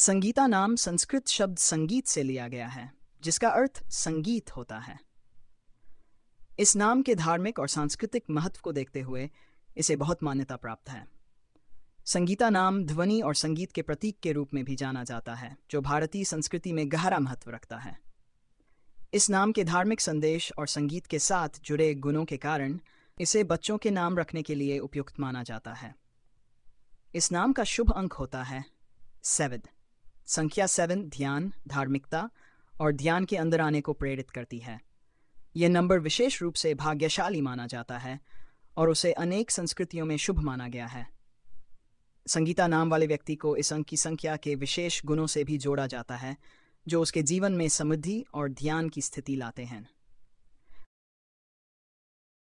संगीता नाम संस्कृत शब्द संगीत से लिया गया है जिसका अर्थ संगीत होता है इस नाम के धार्मिक और सांस्कृतिक महत्व को देखते हुए इसे बहुत मान्यता प्राप्त है संगीता नाम ध्वनि और संगीत के प्रतीक के रूप में भी जाना जाता है जो भारतीय संस्कृति में गहरा महत्व रखता है इस नाम के धार्मिक संदेश और संगीत के साथ जुड़े गुणों के कारण इसे बच्चों के नाम रखने के लिए उपयुक्त माना जाता है इस नाम का शुभ अंक होता है सेवद संख्या सेवन ध्यान धार्मिकता और ध्यान के अंदर आने को प्रेरित करती है यह नंबर विशेष रूप से भाग्यशाली माना जाता है और उसे अनेक संस्कृतियों में शुभ माना गया है संगीता नाम वाले व्यक्ति को इस अंक की संख्या के विशेष गुणों से भी जोड़ा जाता है जो उसके जीवन में समृद्धि और ध्यान की स्थिति लाते हैं